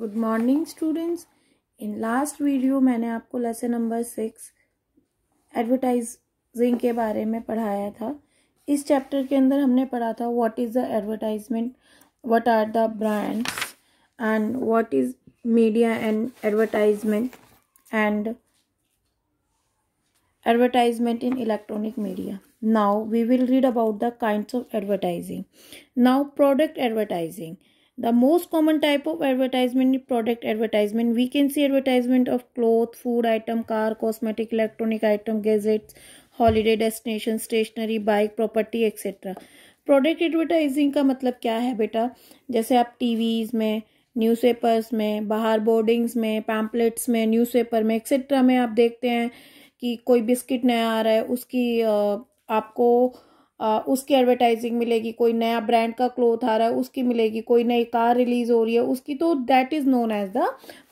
Good morning students in last video मैंने आपको lesson number six advertising के बारे में पढ़ाया था इस चैप्टर के अंदर हमने पढ़ा था what is the advertisement what are the brands and what is media and advertisement and advertisement in electronic media now we will read about the kind of advertising now product advertising The most common type of advertisement is product advertisement. We can see advertisement of cloth, food item, car, cosmetic, electronic item, gadgets, holiday destination, stationery, bike, property, etc. Product advertising का मतलब क्या है बेटा जैसे आप TVs में newspapers में बाहर बोर्डिंग्स में पैम्पलेट्स में न्यूज़पेपर में एक्सेट्रा में आप देखते हैं कि कोई बिस्किट नया आ रहा है उसकी आपको उसकी एडवर्टाइजिंग मिलेगी कोई नया ब्रांड का क्लोथ आ रहा है उसकी मिलेगी कोई नई कार रिलीज हो रही है उसकी तो that is known as the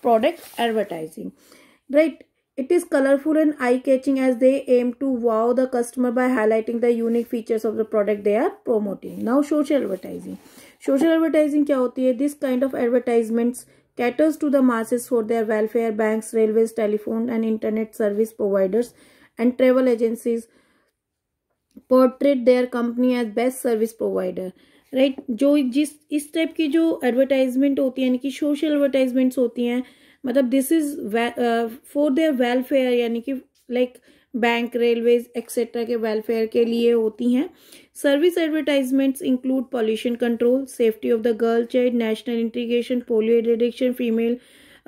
product advertising right it is colourful and eye catching as they aim to wow the customer by highlighting the unique features of the product they are promoting now social advertising social advertising क्या होती है this kind of advertisements caters to the masses for their welfare banks railways telephone and internet service providers and travel agencies portrait their company as best service provider right जो जिस इस type की जो advertisement होती है यानी कि social advertisements होती हैं मतलब this is for their welfare यानी कि लाइक बैंक रेलवेज एक्सेट्रा के वेलफेयर के लिए होती हैं service advertisements include pollution control safety of the girl child national integration polio addiction female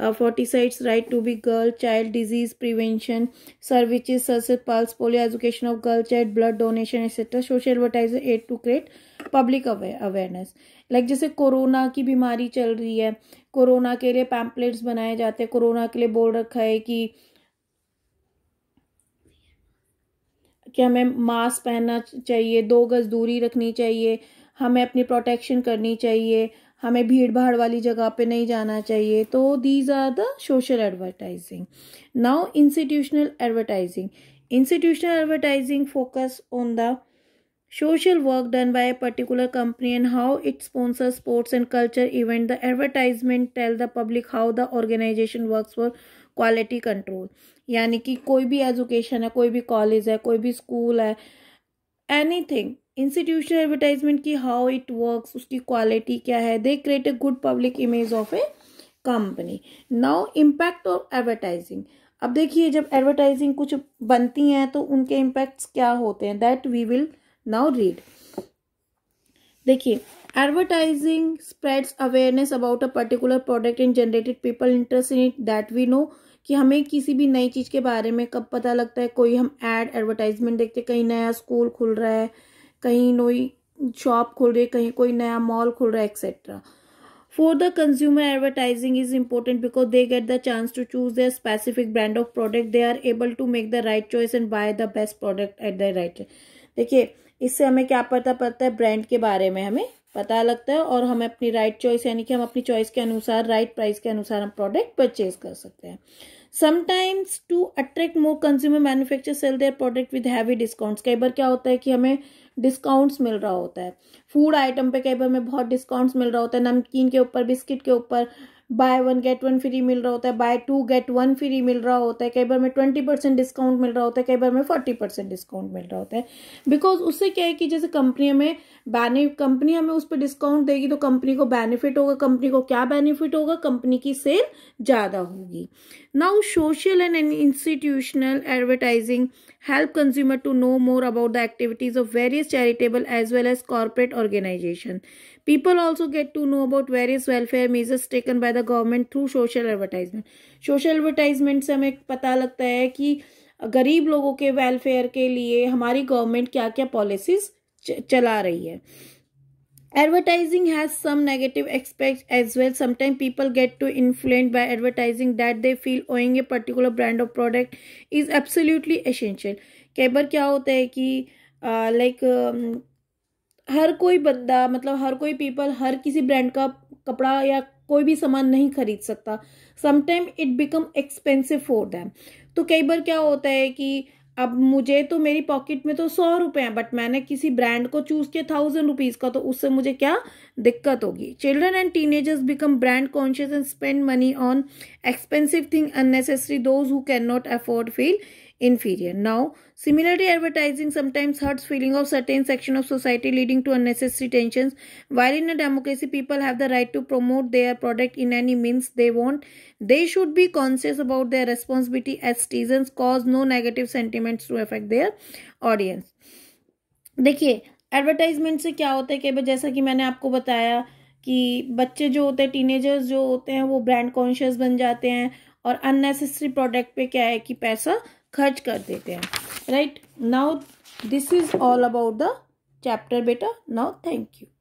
foeticides right to be girl child disease prevention services सर्स pulse polio education of girl child blood donation etcetera social advertise ad to create public awareness like जैसे corona की बीमारी चल रही है corona के लिए pamphlets बनाए जाते हैं कोरोना के लिए बोल रखा है कि कि हमें मास्क पहनना चाहिए दो गज दूरी रखनी चाहिए हमें अपनी प्रोटेक्शन करनी चाहिए हमें भीड़ भाड़ वाली जगह पे नहीं जाना चाहिए तो these are the social advertising now institutional advertising institutional advertising focus on the social work done by a particular company and how it sponsor sports and culture event the advertisement tell the public how the organisation work for quality control यानी कि कोई भी education है कोई भी college है कोई भी स्कूल है एनी थिंग इंस्टीट्यूशनल एडवर्टाइजमेंट की हाउ इट वर्क्स उसकी क्वालिटी क्या है they create a good public image of a company now impact of advertising अब देखिए जब एडवर्टाइजिंग कुछ बनती हैं तो उनके इम्पैक्ट्स क्या होते हैं that we will now read देखिए advertising spreads awareness about a particular product and generated people interest in it that we know कि हमें किसी भी नई चीज़ के बारे में कब पता लगता है कोई हम एड एडवर्टाइजमेंट देखते कहीं नया स्कूल खुल रहा है कहीं नई शॉप खुल रही है कहीं कोई नया मॉल खुल रहा है etcetera for the consumer advertising is important because they get the chance to choose the specific brand of product they are able to make the right choice and buy the best product at the right देखिए इससे हमें क्या पता पड़ता है brand के बारे में हमें पता लगता है और हमें अपनी राइट चॉइस यानी कि हम अपनी चॉइस के अनुसार राइट प्राइस के अनुसार हम प्रोडक्ट परचेज कर सकते हैं sometimes to attract more consumer manufacture sell their product with heavy discounts कई बार क्या होता है कि हमें डिस्काउंट्स मिल रहा होता है फूड आइटम पे कई बार में बहुत डिस्काउंट्स मिल रहा होता है नमकीन के ऊपर बिस्किट के ऊपर buy one get one free मिल रहा होता है buy two get one free मिल रहा होता है कई बार में ट्वेंटी परसेंट डिस्काउंट मिल रहा होता है कई बार में फोर्टी परसेंट डिस्काउंट मिल रहा होता है बिकॉज उससे क्या है कि जैसे कंपनी हमें बैने कंपनी हमें उस पर डिस्काउंट देगी तो कंपनी को बेनिफिट होगा कंपनी को क्या बेनिफिट होगा कंपनी की सेल ज़्यादा होगी now social and institutional advertising help consumer to know more about the activities of various charitable as well as corporate organisation people also get to know about various welfare measures taken by the government through social advertisement social advertisement से हमें पता लगता है कि गरीब लोगों के welfare के लिए हमारी गवर्नमेंट क्या क्या पॉलिसीज चला रही है advertising has some negative expect as well sometime people get to influence by advertising that they feel owing a particular brand of product is absolutely essential कई बार क्या होता है कि लाइक um, हर कोई बंदा मतलब हर कोई पीपल हर किसी ब्रांड का कपड़ा या कोई भी सामान नहीं खरीद सकता sometime it become expensive for them तो कई बार क्या होता है कि अब मुझे तो मेरी पॉकेट में तो सौ रुपए हैं बट मैंने किसी ब्रांड को चूज़ किया थाउजेंड रुपीज़ का तो उससे मुझे क्या दिक्कत होगी children and teenagers become brand conscious and spend money on expensive thing unnecessary those who can not afford feel inferior. Now, similarly, advertising sometimes hurts feeling of certain section of society leading to unnecessary tensions. While in a democracy, people have the right to promote their product in any means they want. They should be conscious about their responsibility as citizens, cause no negative sentiments to affect their audience. देखिए advertisement से क्या होता है कि जैसा कि मैंने आपको बताया कि बच्चे जो होते हैं टीनेजर्स जो होते हैं वो ब्रांड कॉन्शियस बन जाते हैं और अननेसेसरी प्रोडक्ट पे क्या है कि पैसा खर्च कर देते हैं right now this is all about the chapter बेटा नाउ थैंक यू